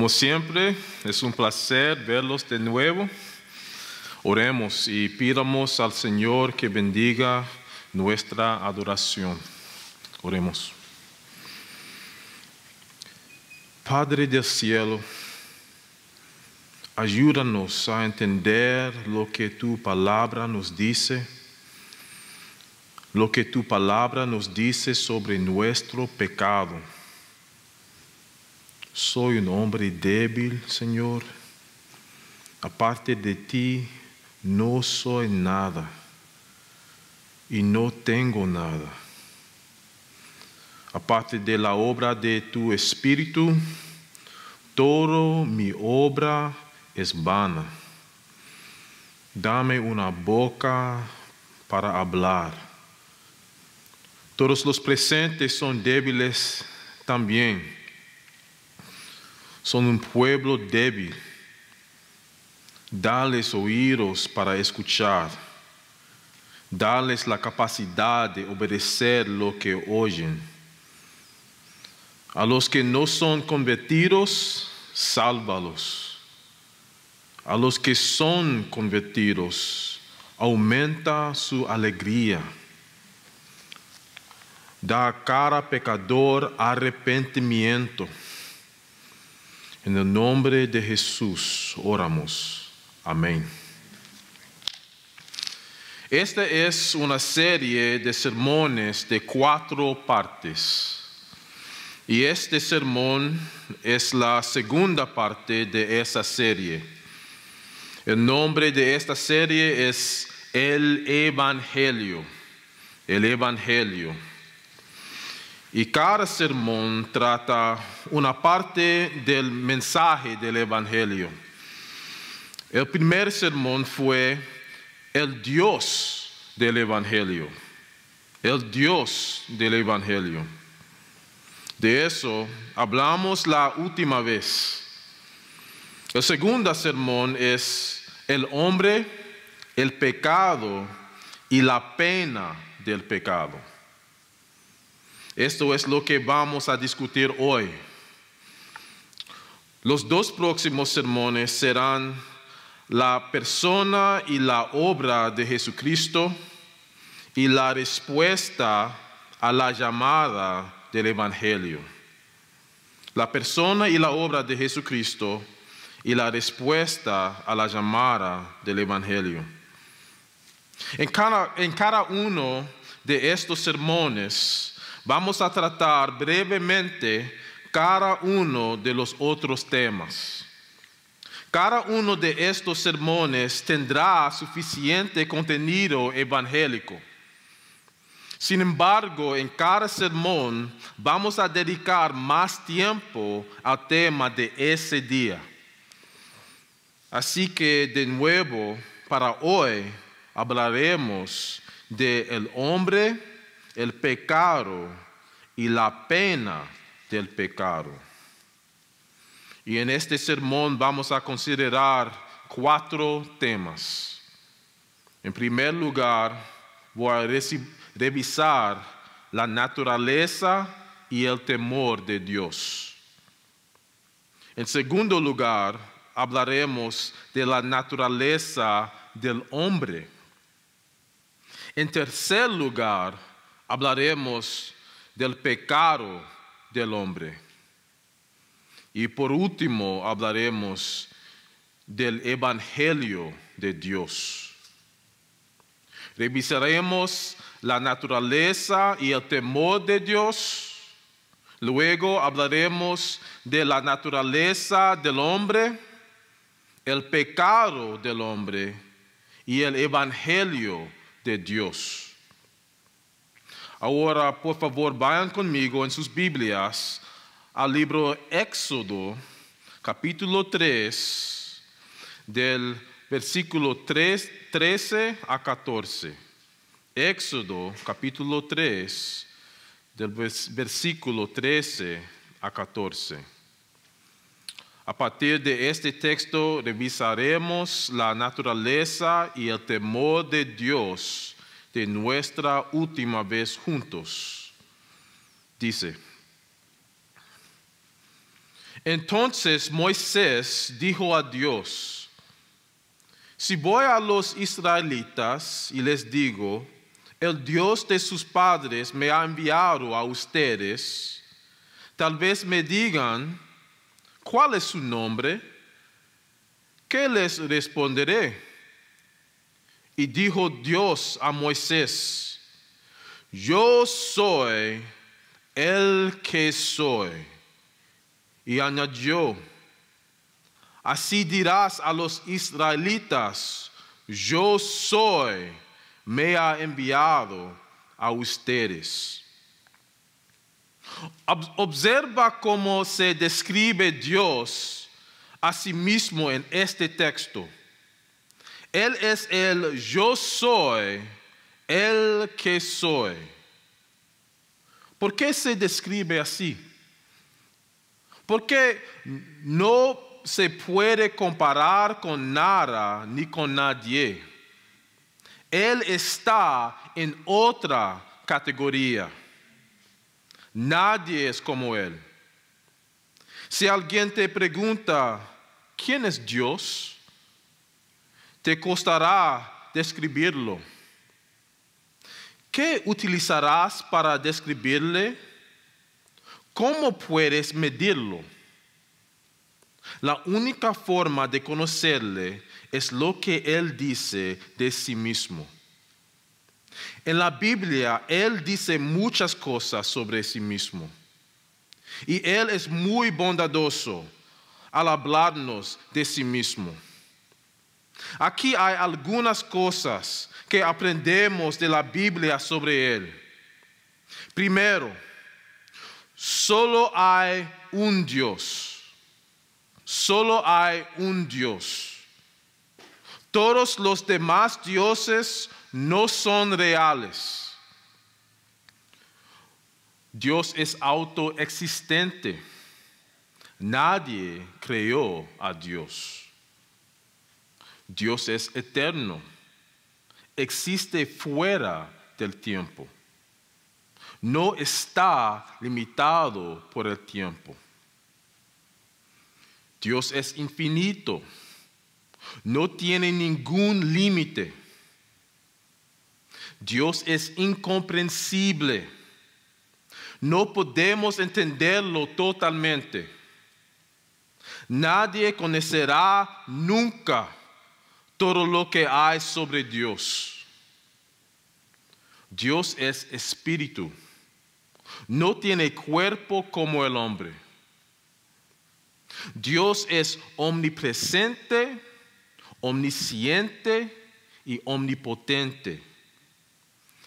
Como siempre, es un placer verlos de nuevo. Oremos y pidamos al Señor que bendiga nuestra adoración. Oremos. Padre del cielo, ayúdanos a entender lo que tu palabra nos dice, lo que tu palabra nos dice sobre nuestro pecado soy un hombre débil, Señor. Aparte de ti, no soy nada y no tengo nada. Aparte de la obra de tu espíritu, todo mi obra es vana. Dame una boca para hablar. Todos los presentes son débiles también son un pueblo débil. Dales oídos para escuchar. Dales la capacidad de obedecer lo que oyen. A los que no son convertidos, sálvalos. A los que son convertidos, aumenta su alegría. Da a cara pecador arrepentimiento en el nombre de Jesús oramos. Amén. Esta es una serie de sermones de cuatro partes. Y este sermón es la segunda parte de esa serie. El nombre de esta serie es El Evangelio. El Evangelio. Y cada sermón trata una parte del mensaje del Evangelio. El primer sermón fue el Dios del Evangelio. El Dios del Evangelio. De eso hablamos la última vez. El segundo sermón es el hombre, el pecado y la pena del pecado. Esto es lo que vamos a discutir hoy. Los dos próximos sermones serán la persona y la obra de Jesucristo y la respuesta a la llamada del Evangelio. La persona y la obra de Jesucristo y la respuesta a la llamada del Evangelio. En cada, en cada uno de estos sermones, Vamos a tratar brevemente cada uno de los otros temas. Cada uno de estos sermones tendrá suficiente contenido evangélico. Sin embargo, en cada sermón vamos a dedicar más tiempo al tema de ese día. Así que de nuevo, para hoy hablaremos del hombre el pecado y la pena del pecado. Y en este sermón vamos a considerar cuatro temas. En primer lugar, voy a revisar la naturaleza y el temor de Dios. En segundo lugar, hablaremos de la naturaleza del hombre. En tercer lugar, hablaremos del pecado del hombre. Y por último hablaremos del Evangelio de Dios. Revisaremos la naturaleza y el temor de Dios. Luego hablaremos de la naturaleza del hombre, el pecado del hombre y el Evangelio de Dios. Ahora, por favor, vayan conmigo en em sus Biblias al libro Éxodo, capítulo 3, del versículo 13 a 14. Éxodo, capítulo 3, del versículo 13 a 14. A partir de este texto revisaremos la naturaleza y el temor de Dios de nuestra última vez juntos. Dice, entonces Moisés dijo a Dios, si voy a los israelitas y les digo, el Dios de sus padres me ha enviado a ustedes, tal vez me digan, ¿cuál es su nombre? ¿Qué les responderé? Y dijo Dios a Moisés, yo soy el que soy. Y añadió, así dirás a los israelitas, yo soy, me ha enviado a ustedes. Observa cómo se describe Dios a sí mismo en este texto. Él es el yo soy, el que soy. ¿Por qué se describe así? Porque no se puede comparar con nada ni con nadie. Él está en otra categoría. Nadie es como Él. Si alguien te pregunta, ¿quién es Dios? te costará describirlo. ¿Qué utilizarás para describirle? ¿Cómo puedes medirlo? La única forma de conocerle es lo que Él dice de sí mismo. En la Biblia Él dice muchas cosas sobre sí mismo. Y Él es muy bondadoso al hablarnos de sí mismo. Aquí hay algunas cosas que aprendemos de la Biblia sobre él. Primero, solo hay un um Dios. Solo hay un um Dios. Todos los demás dioses no son reales. Dios es autoexistente. Nadie creó a Dios. Dios es eterno, existe fuera del tiempo, no está limitado por el tiempo. Dios es infinito, no tiene ningún límite. Dios es incomprensible, no podemos entenderlo totalmente. Nadie conocerá nunca todo lo que hay sobre Dios. Dios es espíritu. No tiene cuerpo como el hombre. Dios es omnipresente, omnisciente y omnipotente.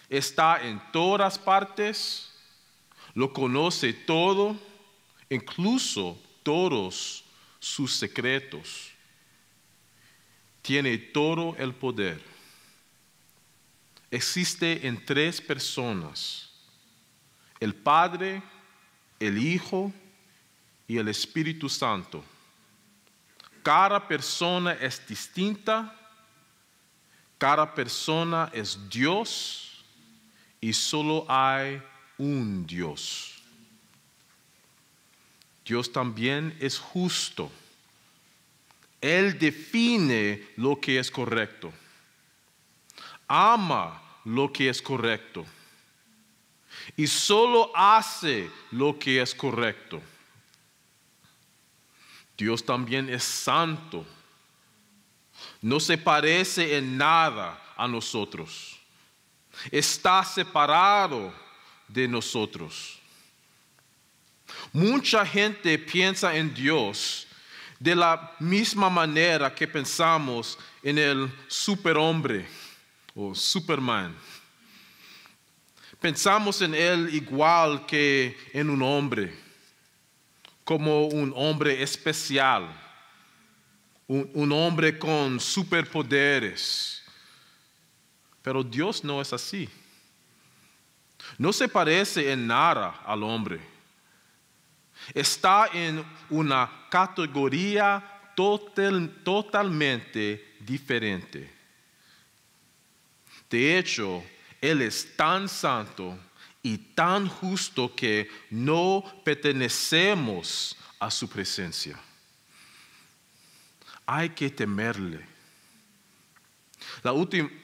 Está en todas partes, lo conoce todo, incluso todos sus secretos tiene todo el poder. Existe en tres personas, el Padre, el Hijo y el Espíritu Santo. Cada persona es distinta, cada persona es Dios y solo hay un Dios. Dios también es justo. Él define lo que es correcto. Ama lo que es correcto. Y solo hace lo que es correcto. Dios también es santo. No se parece en nada a nosotros. Está separado de nosotros. Mucha gente piensa en Dios de la misma manera que pensamos en el superhombre o Superman. Pensamos en él igual que en un hombre, como un hombre especial, un, hombre con superpoderes. Pero Dios no es así. No se parece en nada al hombre Está en una categoría totalmente diferente. De hecho, Él es tan santo y tan justo que no pertenecemos a su presencia. Hay que temerle. La,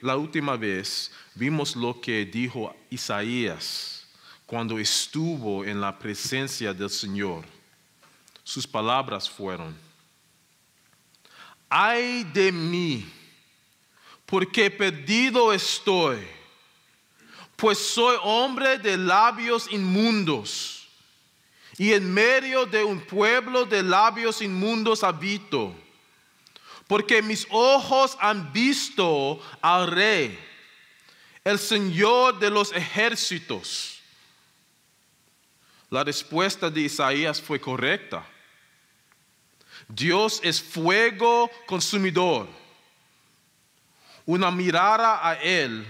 la última vez vimos lo que dijo Isaías cuando estuvo en la presencia del Señor. Sus palabras fueron, ay de mí, porque perdido estoy, pues soy hombre de labios inmundos y en medio de un pueblo de labios inmundos habito, porque mis ojos han visto al rey, el Señor de los ejércitos. La respuesta de Isaías fue correcta. Dios es fuego consumidor. Una mirada a Él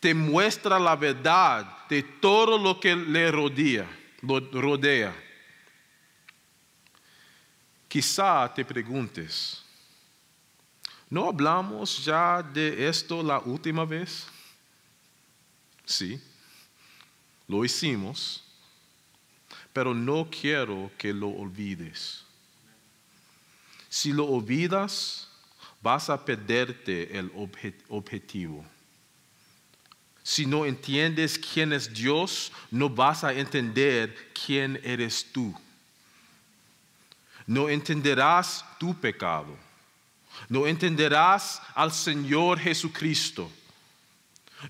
te muestra la verdad de todo lo que le rodea. rodea. Quizá te preguntes, ¿no hablamos ya de esto la última vez? Sí, lo hicimos pero no quiero que lo olvides. Si lo olvidas, vas a perderte el objetivo. Si no entiendes quién es Dios, no vas a entender quién eres tú. No entenderás tu pecado. No entenderás al Señor Jesucristo.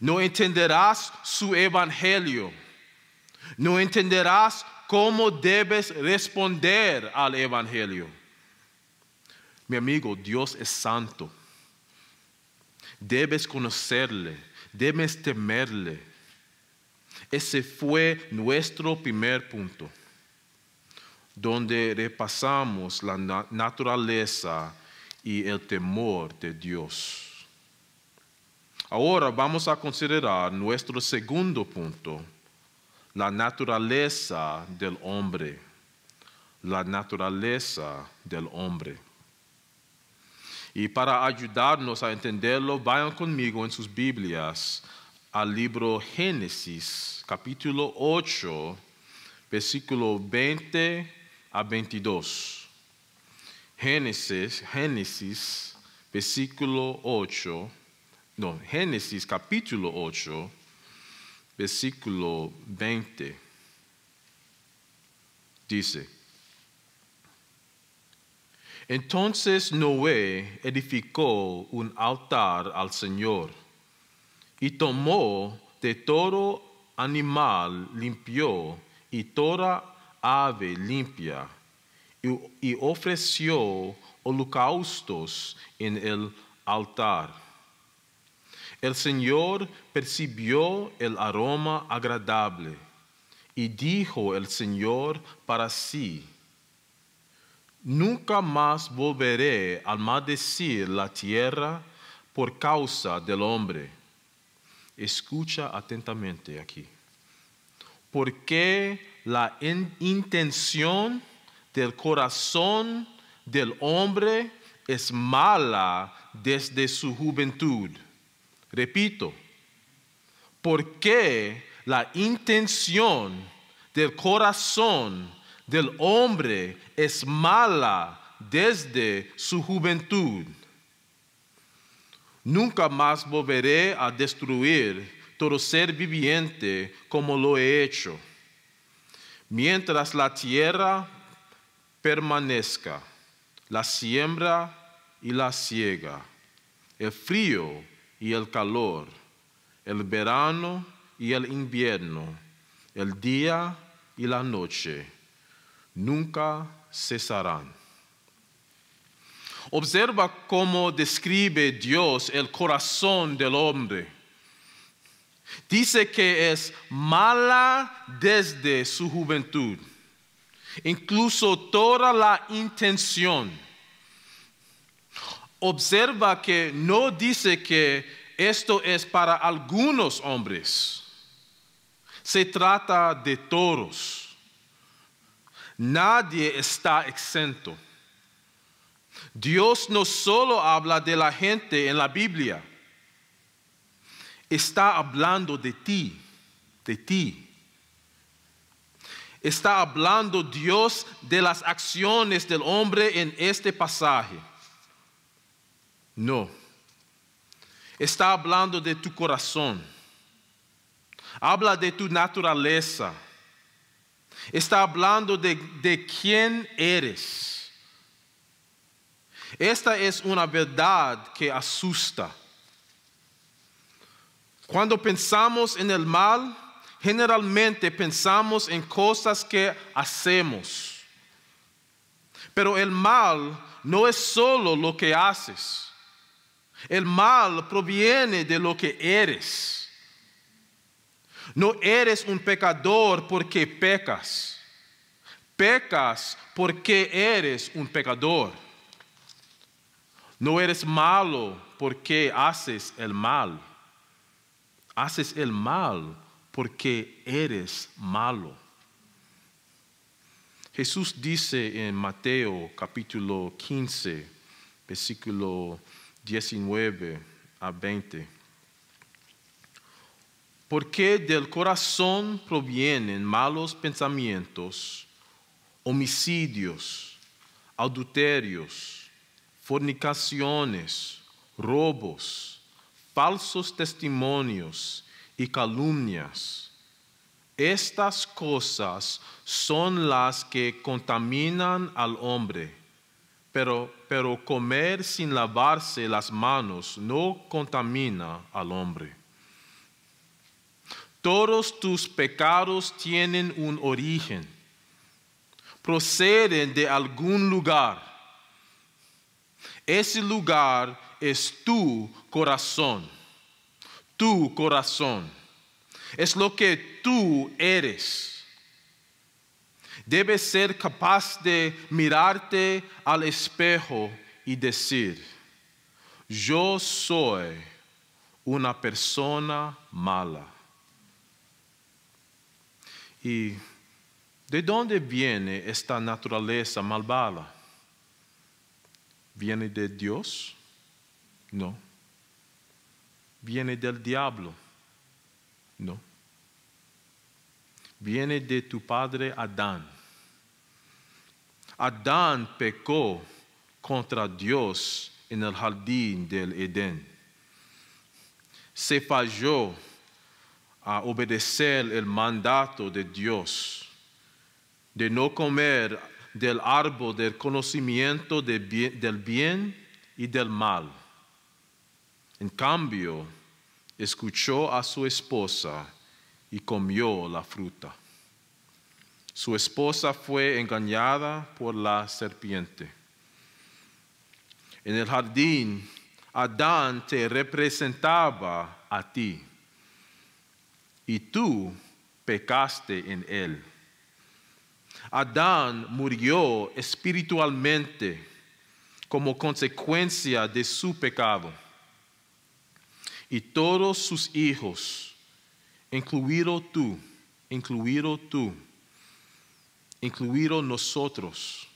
No entenderás su evangelio. No entenderás cómo debes responder al Evangelio. Mi amigo, Dios es santo. Debes conocerle, debes temerle. Ese fue nuestro primer punto, donde repasamos la naturaleza y el temor de Dios. Ahora vamos a considerar nuestro segundo punto, la naturaleza del hombre, la naturaleza del hombre. Y para ayudarnos a entenderlo, vayan conmigo en sus Biblias al libro Génesis, capítulo 8, versículo 20 a 22. Génesis, Génesis, versículo 8, no, Génesis capítulo 8, versículo 20 dice, entonces Noé edificó un altar al Señor y tomó de todo animal limpio y toda ave limpia y, ofreció holocaustos en el altar. El Señor percibió el aroma agradable y dijo el Señor para sí, Nunca más volveré a maldecir la tierra por causa del hombre. Escucha atentamente aquí. Porque la intención del corazón del hombre es mala desde su juventud Repito, porque la intención del corazón del hombre es mala desde su juventud. Nunca más volveré a destruir todo ser viviente como lo he hecho, mientras la tierra permanezca, la siembra y la siega, el frío y el calor, el verano y el invierno, el día y la noche, nunca cesarán. Observa cómo describe Dios el corazón del hombre. Dice que es mala desde su juventud, incluso toda la intención observa que no dice que esto es para algunos hombres. Se trata de todos. Nadie está exento. Dios no solo habla de la gente en la Biblia, está hablando de ti, de ti. Está hablando Dios de las acciones del hombre en este pasaje. No. Está hablando de tu corazón. Habla de tu naturaleza. Está hablando de, quién eres. Esta es una verdad que asusta. Cuando pensamos en el mal, generalmente pensamos en cosas que hacemos. Pero el mal no es solo lo que haces. El mal proviene de lo que eres. No eres un pecador porque pecas. Pecas porque eres un pecador. No eres malo porque haces el mal. Haces el mal porque eres malo. Jesús dice en Mateo capítulo 15, versículo 19 a 20. Porque del corazón provienen malos pensamientos, homicidios, adulterios, fornicaciones, robos, falsos testimonios y calumnias. Estas cosas son las que contaminan al hombre pero, comer sin lavarse las manos no contamina al hombre. Todos tus pecados tienen un origen, proceden de algún lugar. Ese lugar es tu corazón, tu corazón. Es lo que tú eres. Debes ser capaz de mirarte al espejo y decir, yo soy una persona mala. ¿Y de dónde viene esta naturaleza malvada? ¿Viene de Dios? No. ¿Viene del diablo? No. Viene de tu padre Adán. Adán pecó contra Dios en el jardín del Edén. Se falló a obedecer el mandato de Dios de no comer del árbol del conocimiento del bien y del mal. En cambio, escuchó a su esposa y comió la fruta. Su esposa fue engañada por la serpiente. En el jardín, Adán te representaba a ti y tú pecaste en él. Adán murió espiritualmente como consecuencia de su pecado. Y todos sus hijos, incluido tú, incluido tú, Incluido nosotros,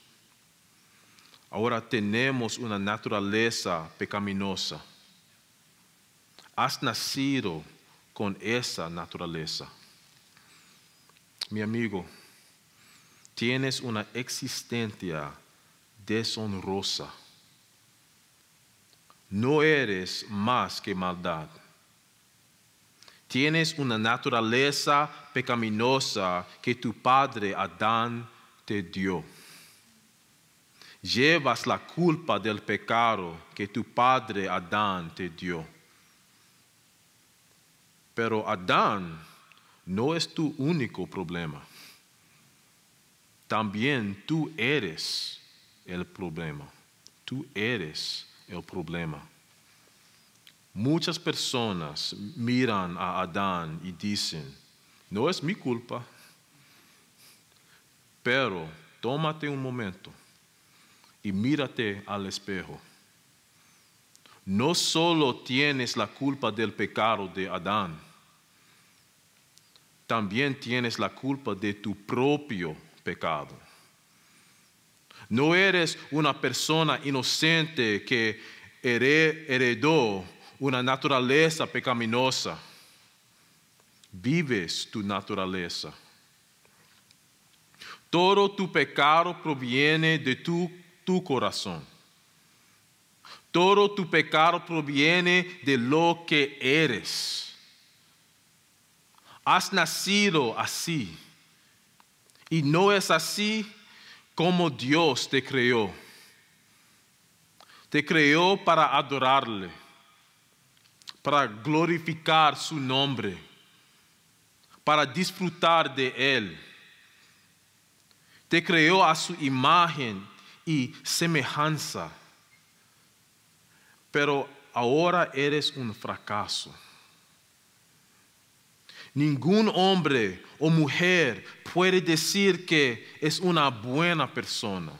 ahora tenemos una naturaleza pecaminosa. Has nacido con esa naturaleza. Mi amigo, tienes una existencia deshonrosa. No eres más que maldad. Tienes una naturaleza pecaminosa que tu padre Adán te dio. Llevas la culpa del pecado que tu padre Adán te dio. Pero Adán no es tu único problema. También tú eres el problema. Tú eres el problema. Muchas personas miran a Adán y dicen, no es mi culpa, pero tómate un momento y mírate al espejo. No solo tienes la culpa del pecado de Adán, también tienes la culpa de tu propio pecado. No eres una persona inocente que heredó una naturaleza pecaminosa. Vives tu naturaleza. Todo tu pecado proviene de tu, corazón. Todo tu pecado proviene de lo que eres. Has nacido así. Y no es así como Dios te creó. Te creó para adorarle para glorificar su nombre, para disfrutar de él. Te creó a su imagen y semejanza, pero ahora eres un fracaso. Ningún hombre o mujer puede decir que es una buena persona.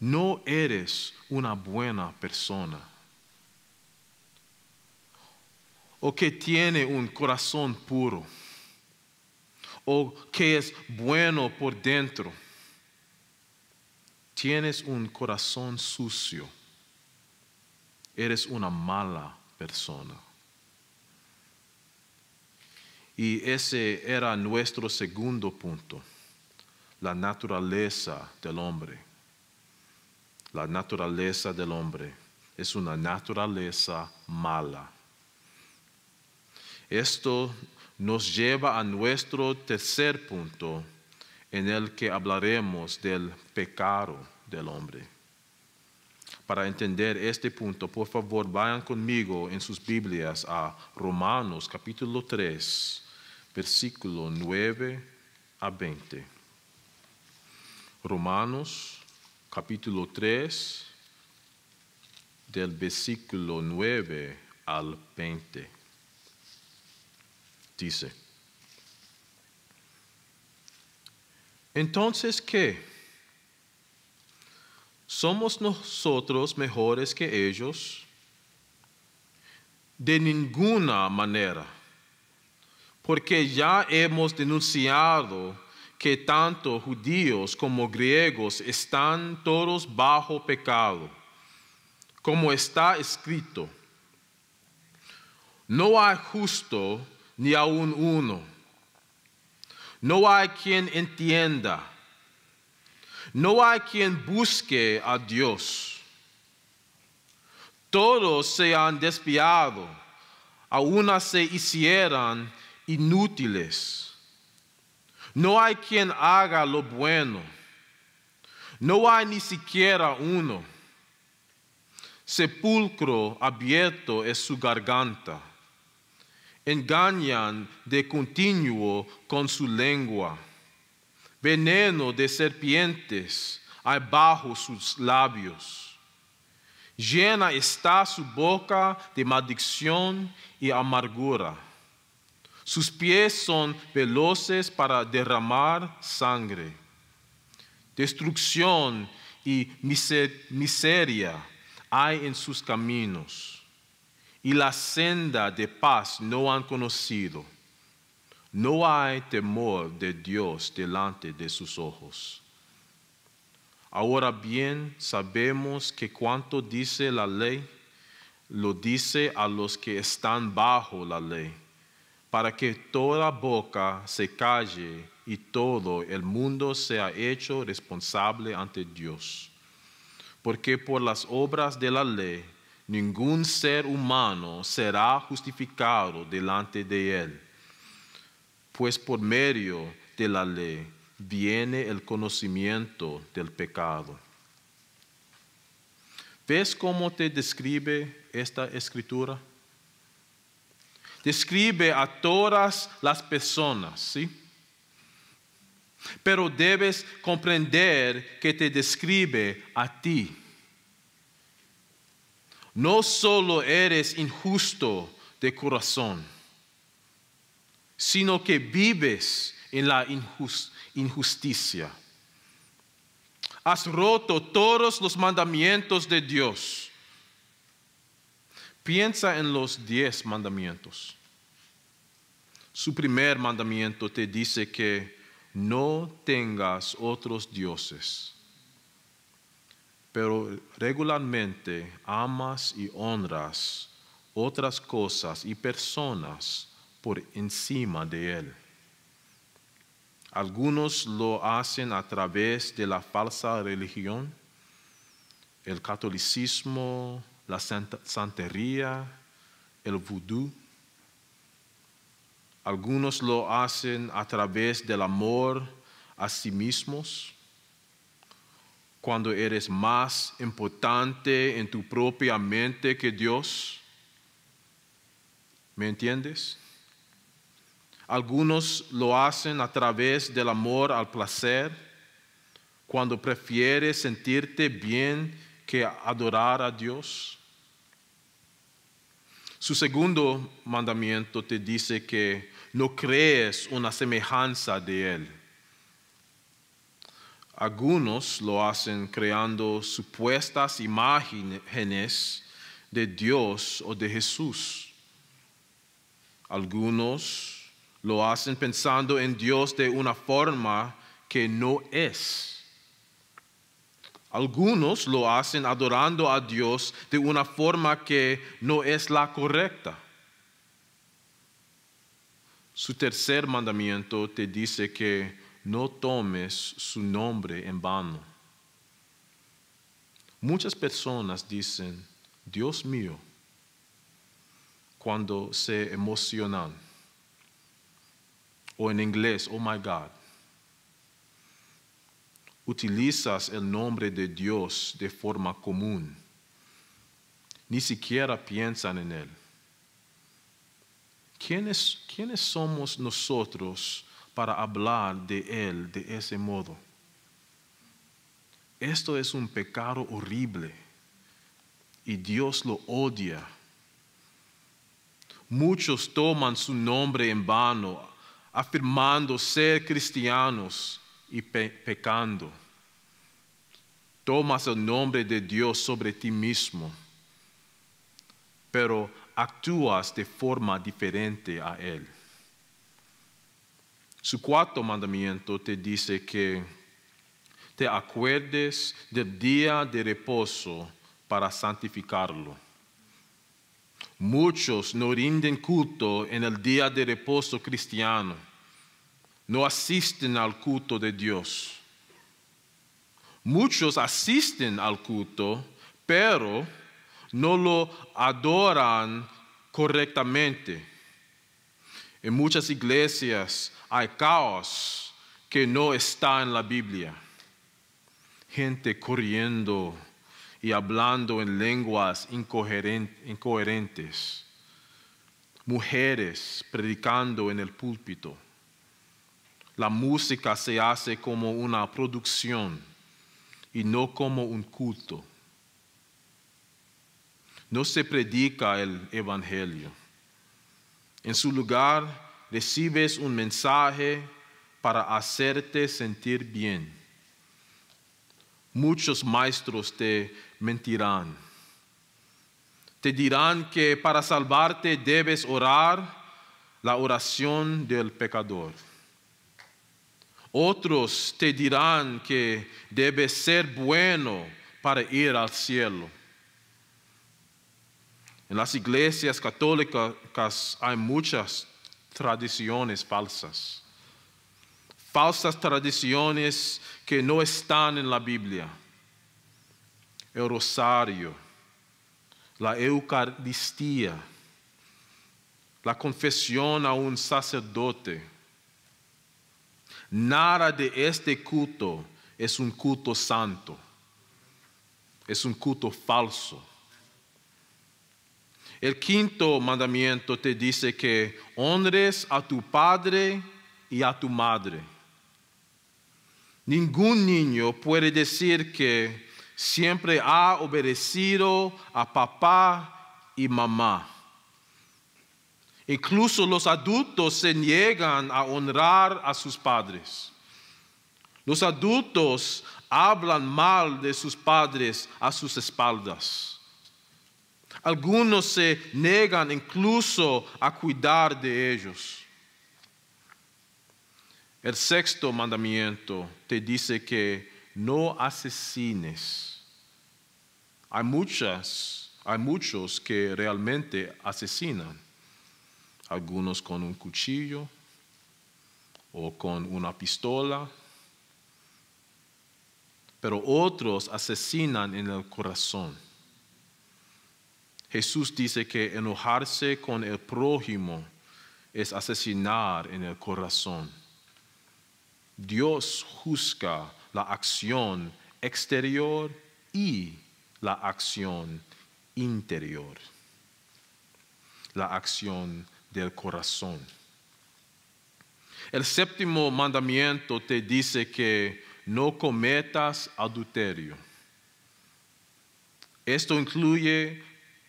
No eres una buena persona. o que tiene un corazón puro, o que es bueno por dentro. Tienes un corazón sucio. Eres una mala persona. Y ese era nuestro segundo punto, la naturaleza del hombre. La naturaleza del hombre es una naturaleza mala. Esto nos lleva a nuestro tercer punto en el que hablaremos del pecado del hombre. Para entender este punto, por favor, vayan conmigo en sus Biblias a Romanos capítulo 3, versículo 9 a 20. Romanos capítulo 3, del versículo 9 al 20 dice. Entonces, ¿qué? ¿Somos nosotros mejores que ellos? De ninguna manera, porque ya hemos denunciado que tanto judíos como griegos están todos bajo pecado, como está escrito. No hay justo ni aún uno. No hay quien entienda. No hay quien busque a Dios. Todos se han desviado, aún se hicieran inútiles. No hay quien haga lo bueno. No hay ni siquiera uno. Sepulcro abierto es su garganta engañan de continuo con su lengua. Veneno de serpientes hay bajo sus labios. Llena está su boca de maldición y amargura. Sus pies son veloces para derramar sangre. Destrucción y miseria hay en sus caminos y la senda de paz no han conocido. No hay temor de Dios delante de sus ojos. Ahora bien, sabemos que cuanto dice la ley, lo dice a los que están bajo la ley, para que toda boca se calle y todo el mundo sea hecho responsable ante Dios. Porque por las obras de la ley ningún ser humano será justificado delante de él, pues por medio de la ley viene el conocimiento del pecado. ¿Ves cómo te describe esta escritura? Describe a todas las personas, ¿sí? Pero debes comprender que te describe a ti no solo eres injusto de corazón, sino que vives en la injusticia. Has roto todos los mandamientos de Dios. Piensa en los diez mandamientos. Su primer mandamiento te dice que no tengas otros dioses pero regularmente amas y honras otras cosas y personas por encima de Él. Algunos lo hacen a través de la falsa religión, el catolicismo, la santería, el vudú. Algunos lo hacen a través del amor a sí mismos cuando eres más importante en tu propia mente que Dios. ¿Me entiendes? Algunos lo hacen a través del amor al placer, cuando prefieres sentirte bien que adorar a Dios. Su segundo mandamiento te dice que no crees una semejanza de Él. Algunos lo hacen creando supuestas imágenes de Dios o de Jesús. Algunos lo hacen pensando en Dios de una forma que no es. Algunos lo hacen adorando a Dios de una forma que no es la correcta. Su tercer mandamiento te dice que no tomes su nombre en vano. Muchas personas dicen, Dios mío, cuando se emocionan. O en inglés, oh my God. Utilizas el nombre de Dios de forma común. Ni siquiera piensan en Él. ¿Quiénes, quiénes somos nosotros para hablar de Él de ese modo. Esto es un pecado horrible y Dios lo odia. Muchos toman su nombre en vano, afirmando ser cristianos y pecando. Tomas el nombre de Dios sobre ti mismo, pero actúas de forma diferente a Él. Su cuarto mandamiento te dice que te acuerdes del día de reposo para santificarlo. Muchos no rinden culto en el día de reposo cristiano, no asisten al culto de Dios. Muchos asisten al culto, pero no lo adoran correctamente. En muchas iglesias hay caos que no está en la Biblia. Gente corriendo y hablando en lenguas incoherentes. Mujeres predicando en el púlpito. La música se hace como una producción y no como un culto. No se predica el Evangelio. En su lugar, recibes un mensaje para hacerte sentir bien. Muchos maestros te mentirán. Te dirán que para salvarte debes orar la oración del pecador. Otros te dirán que debes ser bueno para ir al cielo. En las iglesias católicas hay muchas tradiciones falsas. Falsas tradiciones que no están en la Biblia. El rosario, la Eucaristía, la confesión a un sacerdote. Nada de este culto es un culto santo, es un culto falso. El quinto mandamiento te dice que honres a tu padre y a tu madre. Ningún niño puede decir que siempre ha obedecido a papá y mamá. Incluso los adultos se niegan a honrar a sus padres. Los adultos hablan mal de sus padres a sus espaldas. Algunos se niegan incluso a cuidar de ellos. El sexto mandamiento te dice que no asesines. Hay muchas, hay muchos que realmente asesinan. Algunos con un cuchillo o con una pistola. Pero otros asesinan en el corazón. Jesús dice que enojarse con el prójimo es asesinar en el corazón. Dios juzga la acción exterior y la acción interior, la acción del corazón. El séptimo mandamiento te dice que no cometas adulterio. Esto incluye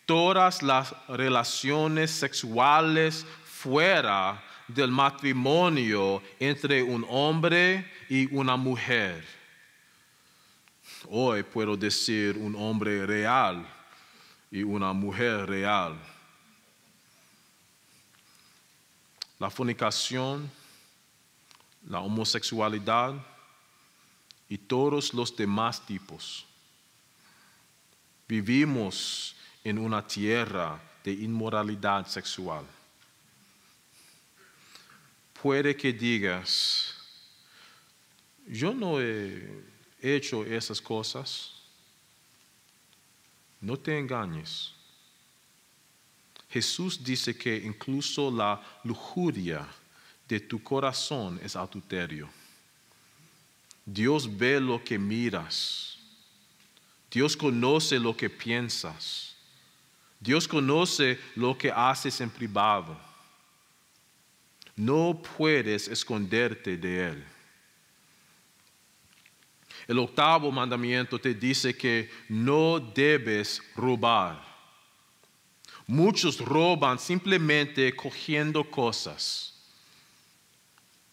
todas las relaciones sexuales fuera del matrimonio entre un hombre y una mujer. Hoy puedo decir un hombre real y una mujer real. La fornicación, la homosexualidad y todos los demás tipos. Vivimos en una tierra de inmoralidad sexual. Puede que digas, yo no he hecho esas cosas. No te engañes. Jesús dice que incluso la lujuria de tu corazón es adulterio. Dios ve lo que miras. Dios conoce lo que piensas. Dios conoce lo que haces en privado. No puedes esconderte de Él. El octavo mandamiento te dice que no debes robar. Muchos roban simplemente cogiendo cosas.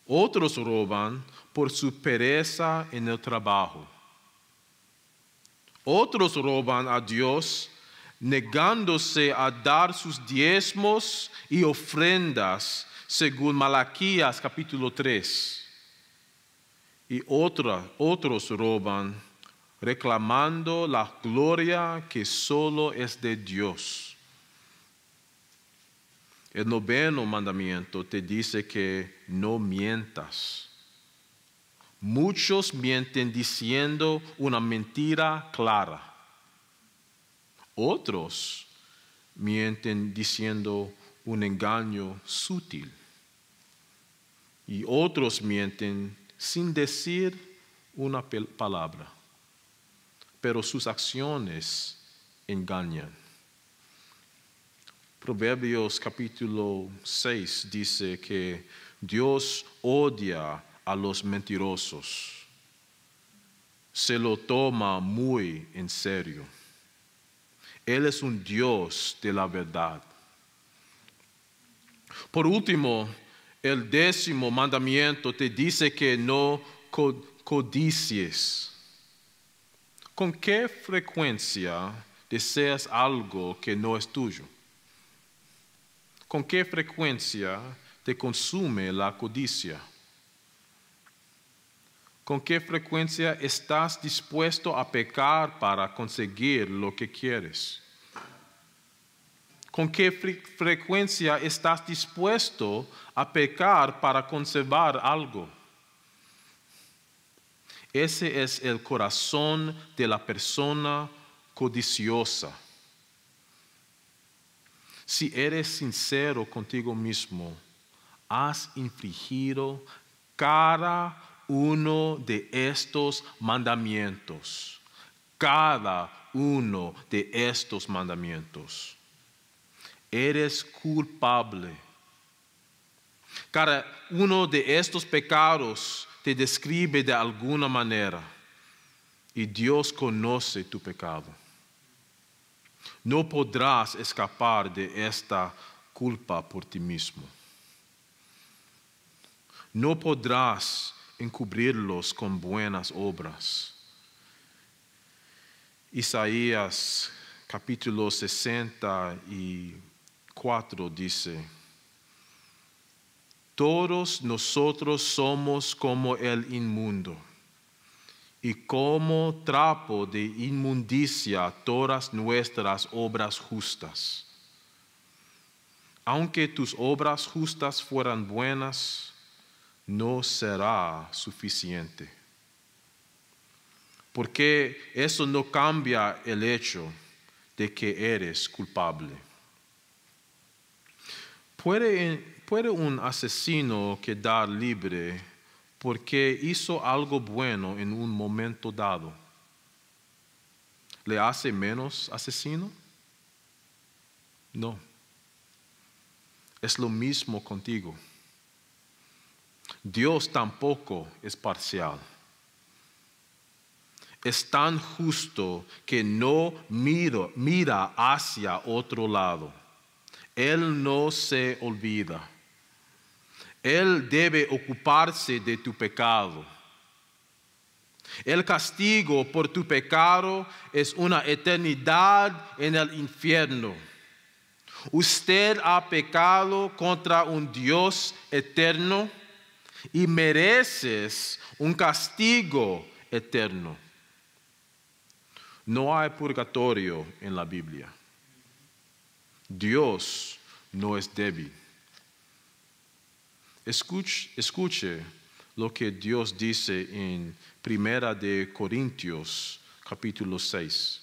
Otros roban por su pereza en el trabajo. Otros roban a Dios negándose a dar sus diezmos y ofrendas, según Malaquías capítulo 3. Y otros roban, reclamando la gloria que solo es de Dios. El noveno mandamiento te dice que no mientas. Muchos mienten diciendo una mentira clara otros mienten diciendo un engaño sutil. Y otros mienten sin decir una palabra, pero sus acciones engañan. Proverbios capítulo 6 dice que Dios odia a los mentirosos, se lo toma muy en serio. Él es un Dios de la verdad. Por último, el décimo mandamiento te dice que no codicies. ¿Con qué frecuencia deseas algo que no es tuyo? ¿Con qué frecuencia te consume la codicia? ¿Con qué frecuencia estás dispuesto a pecar para conseguir lo que quieres? ¿Con qué frecuencia estás dispuesto a pecar para conservar algo? Ese es el corazón de la persona codiciosa. Si eres sincero contigo mismo, has infligido cara uno de estos mandamientos. Cada uno de estos mandamientos. Eres culpable. Cada uno de estos pecados te describe de alguna manera y Dios conoce tu pecado. No podrás escapar de esta culpa por ti mismo. No podrás encubrirlos con buenas obras. Isaías capítulo 64 dice, todos nosotros somos como el inmundo y como trapo de inmundicia todas nuestras obras justas. Aunque tus obras justas fueran buenas, no será suficiente. Porque eso no cambia el hecho de que eres culpable. ¿Puede, un asesino quedar libre porque hizo algo bueno en un momento dado? ¿Le hace menos asesino? No. Es lo mismo contigo. Dios tampoco es parcial. Es tan justo que no miro, mira hacia otro lado. Él no se olvida. Él debe ocuparse de tu pecado. El castigo por tu pecado es una eternidad en el infierno. Usted ha pecado contra un Dios eterno y mereces un castigo eterno. No hay purgatorio en la Biblia. Dios no es débil. Escuche, escuche lo que Dios dice en Primera de Corintios capítulo 6.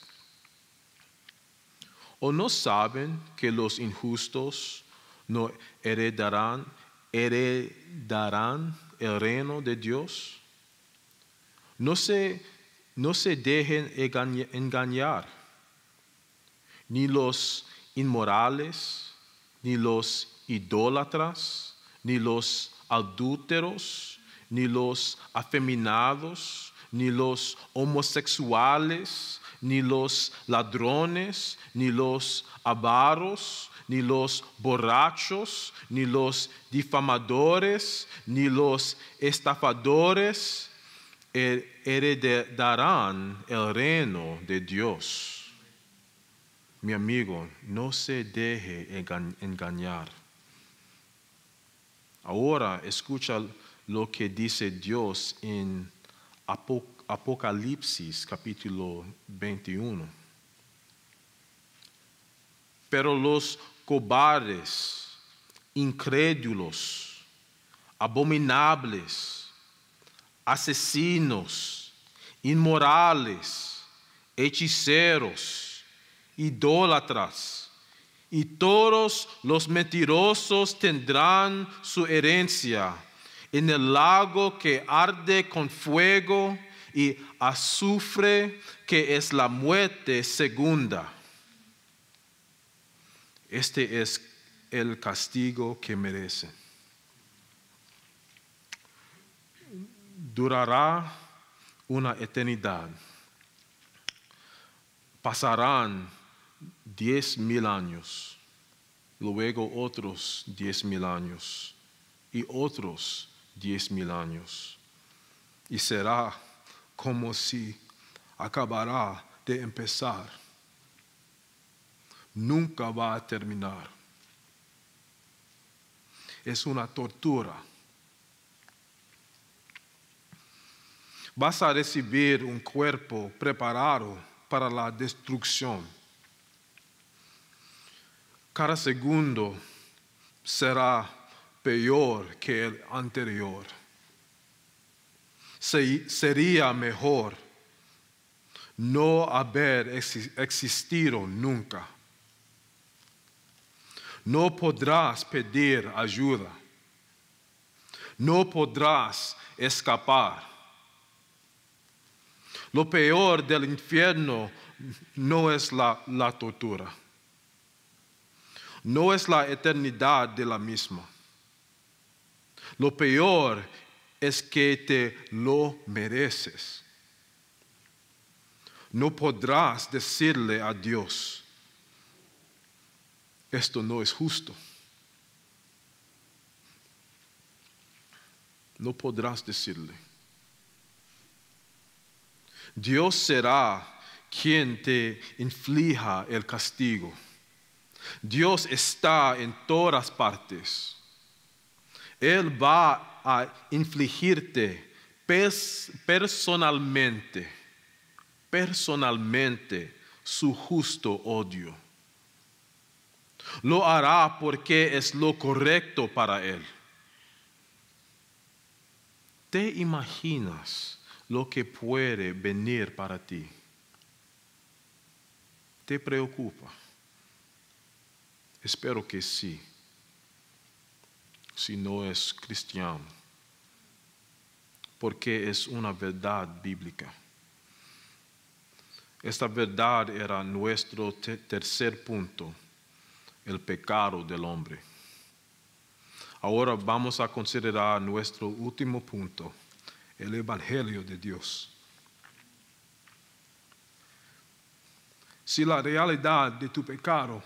¿O no saben que los injustos no heredarán heredarán el reino de Dios. No se, no se dejen engañar, ni los inmorales, ni los idólatras, ni los adúlteros, ni los afeminados, ni los homosexuales, ni los ladrones, ni los avaros ni los borrachos, ni los difamadores, ni los estafadores er, heredarán el reino de Dios. Mi amigo, no se deje engañar. Ahora escucha lo que dice Dios en Apocalipsis capítulo 21. Pero los cobardes, incrédulos, abominables, asesinos, inmorales, hechiceros, idólatras, y todos los mentirosos tendrán su herencia en el lago que arde con fuego y azufre, que es la muerte segunda. Este es el castigo que merecen. Durará una eternidad. Pasarán diez mil años, luego otros diez mil años y otros diez mil años. Y será como si acabará de empezar nunca va a terminar. Es una tortura. Vas a recibir un cuerpo preparado para la destrucción. Cada segundo será peor que el anterior. sería mejor no haber existido nunca. No podrás pedir ayuda. No podrás escapar. Lo peor del infierno no es la, tortura. No es la eternidad de la misma. Lo peor es que te lo mereces. No podrás decirle a Dios esto no es justo. No podrás decirle. Dios será quien te inflija el castigo. Dios está en todas partes. Él va a infligirte personalmente, personalmente su justo odio. Lo hará porque es lo correcto para él. ¿Te imaginas lo que puede venir para ti? ¿Te preocupa? Espero que sí. Si no es cristiano. Porque es una verdad bíblica. Esta verdad era nuestro tercer punto el pecado del hombre. Ahora vamos a considerar nuestro último punto, el Evangelio de Dios. Si la realidad de tu pecado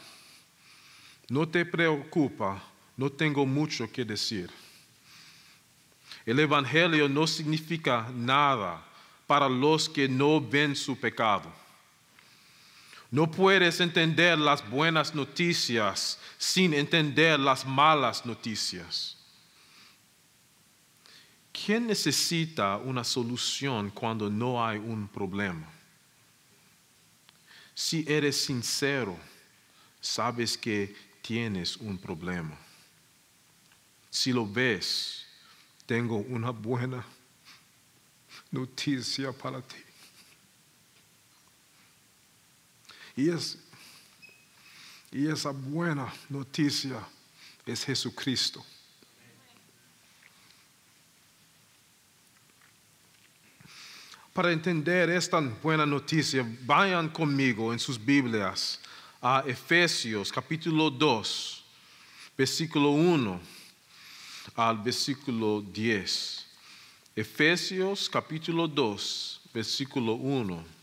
no te preocupa, no tengo mucho que decir. El Evangelio no significa nada para los que no ven su pecado. No puedes entender las buenas noticias sin entender las malas noticias. ¿Quién necesita una solución cuando no hay un problema? Si eres sincero, sabes que tienes un problema. Si lo ves, tengo una buena noticia para ti. Y, esa buena noticia es Jesucristo. Para entender esta buena noticia, vayan conmigo en sus Biblias a Efesios capítulo 2, versículo 1 al versículo 10. Efesios capítulo 2, versículo 1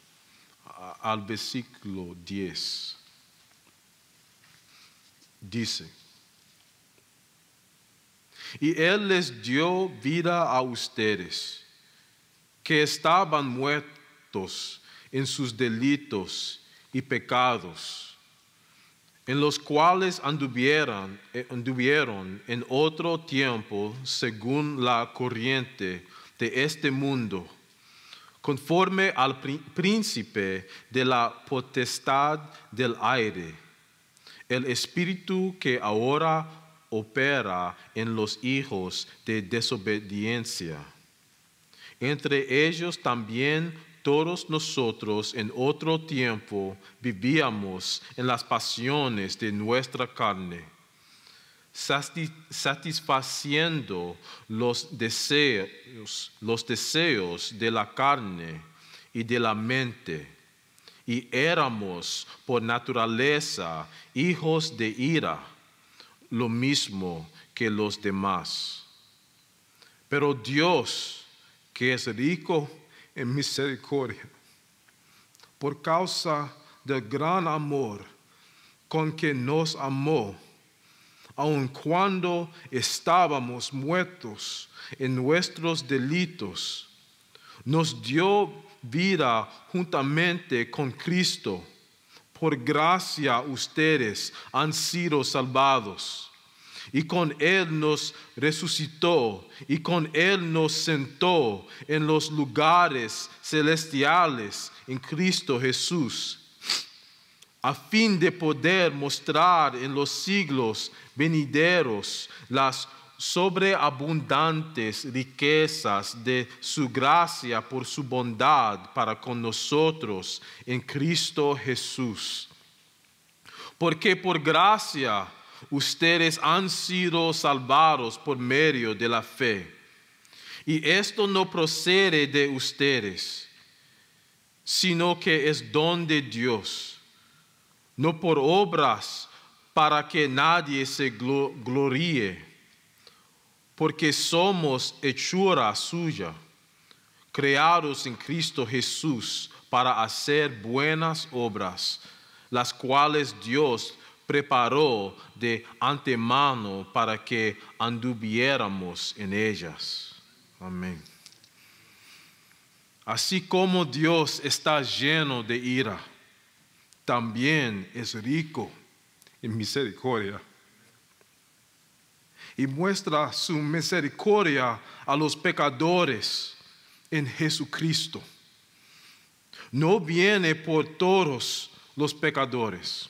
al versículo 10. Dice, y Él les dio vida a ustedes, que estaban muertos en sus delitos y pecados, en los cuales anduvieron, eh, anduvieron en otro tiempo según la corriente de este mundo conforme al príncipe de la potestad del aire, el espíritu que ahora opera en los hijos de desobediencia. Entre ellos también todos nosotros en otro tiempo vivíamos en las pasiones de nuestra carne satisfaciendo los deseos, los deseos de la carne y de la mente. Y éramos por naturaleza hijos de ira, lo mismo que los demás. Pero Dios, que es rico en misericordia, por causa del gran amor con que nos amó, aun cuando estábamos muertos en nuestros delitos, nos dio vida juntamente con Cristo. Por gracia ustedes han sido salvados. Y con Él nos resucitó y con Él nos sentó en los lugares celestiales en Cristo Jesús, a fin de poder mostrar en los siglos venideros, las sobreabundantes riquezas de su gracia por su bondad para con nosotros en Cristo Jesús. Porque por gracia ustedes han sido salvados por medio de la fe. Y esto no procede de ustedes, sino que es don de Dios, no por obras para que nadie se gloríe, porque somos hechura suya, creados en Cristo Jesús para hacer buenas obras, las cuales Dios preparó de antemano para que anduviéramos en ellas. Amén. Así como Dios está lleno de ira, también es rico misericordia. Y muestra su misericordia a los pecadores en Jesucristo. No viene por todos los pecadores.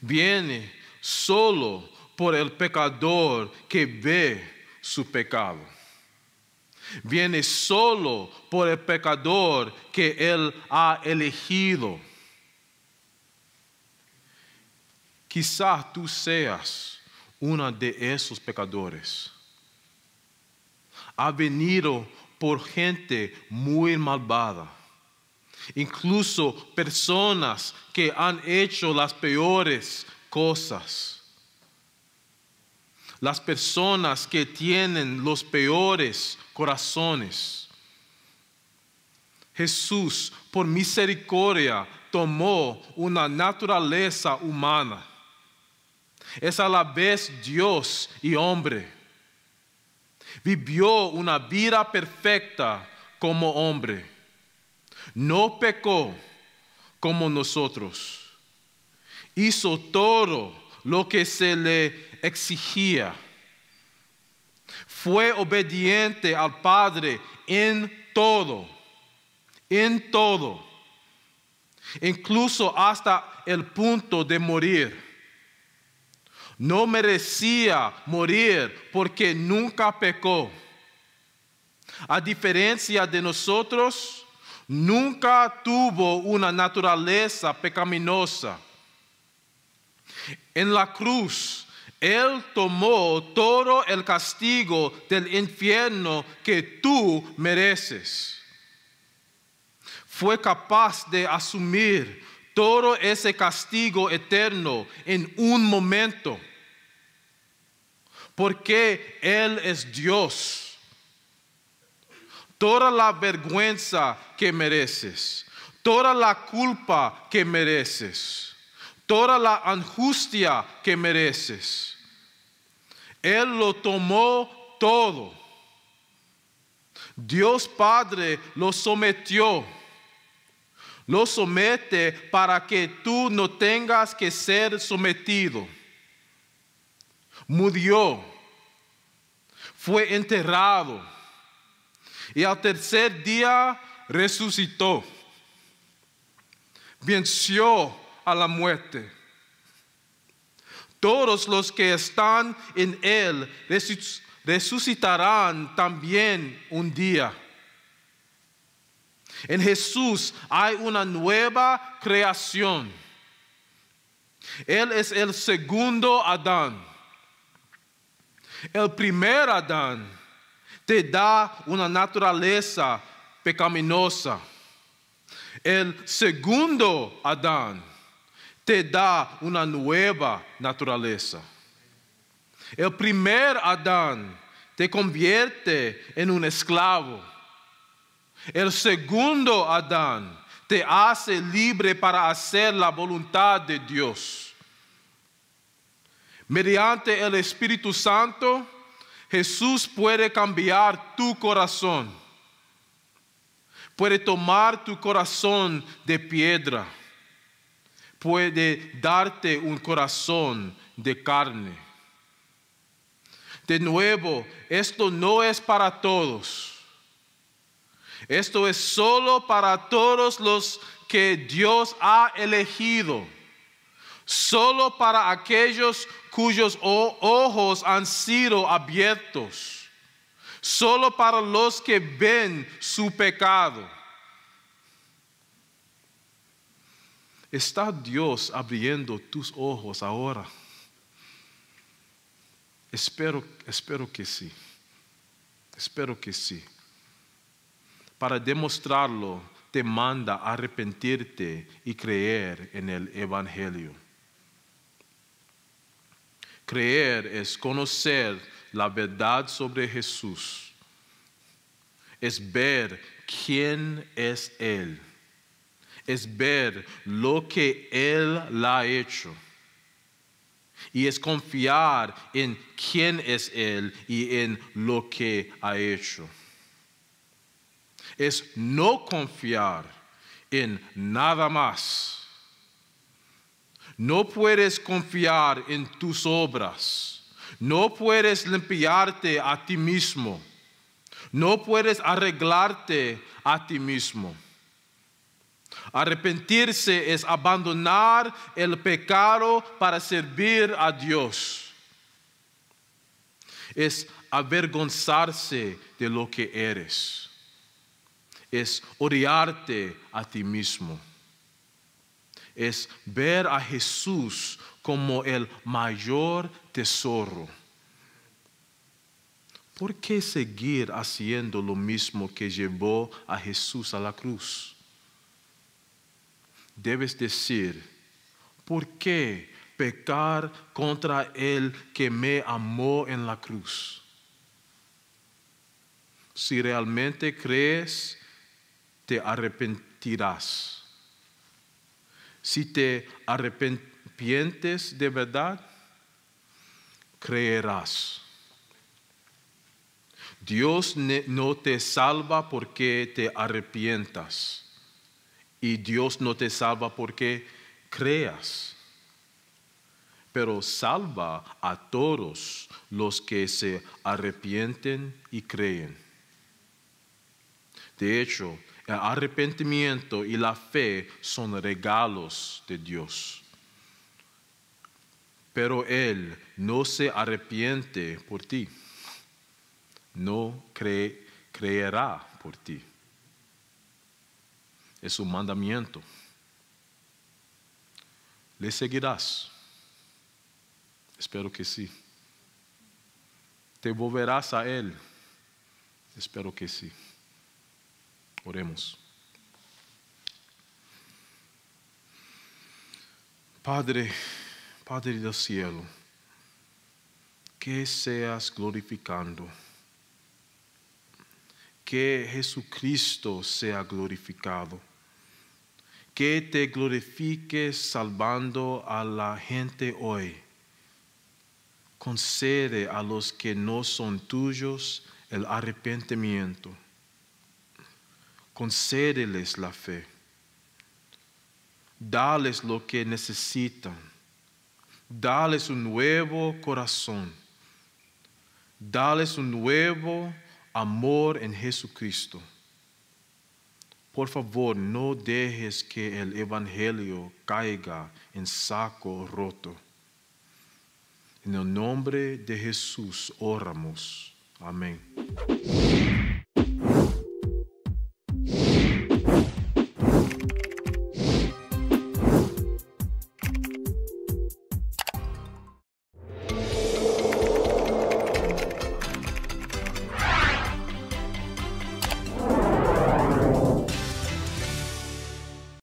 Viene solo por el pecador que ve su pecado. Viene solo por el pecador que él ha elegido Quizás tú seas uno de esos pecadores. Ha venido por gente muy malvada. Incluso personas que han hecho las peores cosas. Las personas que tienen los peores corazones. Jesús, por misericordia, tomó una naturaleza humana es a la vez Dios y hombre. Vivió una vida perfecta como hombre. No pecó como nosotros. Hizo todo lo que se le exigía. Fue obediente al Padre en todo. En todo. Incluso hasta el punto de morir. No merecía morir porque nunca pecó. A diferencia de nosotros, nunca tuvo una naturaleza pecaminosa. En la cruz, Él tomó todo el castigo del infierno que tú mereces. Fue capaz de asumir todo ese castigo eterno en un momento porque Él es Dios. Toda la vergüenza que mereces, toda la culpa que mereces, toda la angustia que mereces, Él lo tomó todo. Dios Padre lo sometió. Lo somete para que tú no tengas que ser sometido murió, fue enterrado y al tercer día resucitó, venció a la muerte. Todos los que están en él resucitarán también un día. En Jesús hay una nueva creación. Él es el segundo Adán. El primer Adán te da una naturaleza pecaminosa. El segundo Adán te da una nueva naturaleza. El primer Adán te convierte en un esclavo. El segundo Adán te hace libre para hacer la voluntad de Dios. Mediante el Espíritu Santo, Jesús puede cambiar tu corazón. Puede tomar tu corazón de piedra. Puede darte un corazón de carne. De nuevo, esto no es para todos. Esto es solo para todos los que Dios ha elegido solo para aquellos cuyos ojos han sido abiertos, solo para los que ven su pecado. ¿Está Dios abriendo tus ojos ahora? Espero, espero que sí. Espero que sí. Para demostrarlo, te manda arrepentirte y creer en el Evangelio. Creer es conocer la verdad sobre Jesús. Es ver quién es Él. Es ver lo que Él ha hecho. Y es confiar en quién es Él y en lo que ha hecho. Es no confiar en nada más no puedes confiar en tus obras. No puedes limpiarte a ti mismo. No puedes arreglarte a ti mismo. Arrepentirse es abandonar el pecado para servir a Dios. Es avergonzarse de lo que eres. Es odiarte a ti mismo es ver a Jesús como el mayor tesoro. ¿Por qué seguir haciendo lo mismo que llevó a Jesús a la cruz? Debes decir, ¿por qué pecar contra el que me amó en la cruz? Si realmente crees, te arrepentirás si te arrepientes de verdad, creerás. Dios no te salva porque te arrepientas. Y Dios no te salva porque creas. Pero salva a todos los que se arrepienten y creen. De hecho, eh, arrepentimiento y la fe son regalos de Dios. Pero Él no se arrepiente por ti. No creerá por ti. Es un mandamiento. ¿Le seguirás? Espero que sí. ¿Te volverás a Él? Espero que sí. Oremos. Padre, Padre del cielo, que seas glorificando, que Jesucristo sea glorificado, que te glorifiques salvando a la gente hoy. Concede a los que no son tuyos el arrepentimiento concédeles la fe, dales lo que necesitan, dales un nuevo corazón, dales un nuevo amor en Jesucristo. Por favor, no dejes que el Evangelio caiga en saco roto. En el nombre de Jesús oramos. Amén.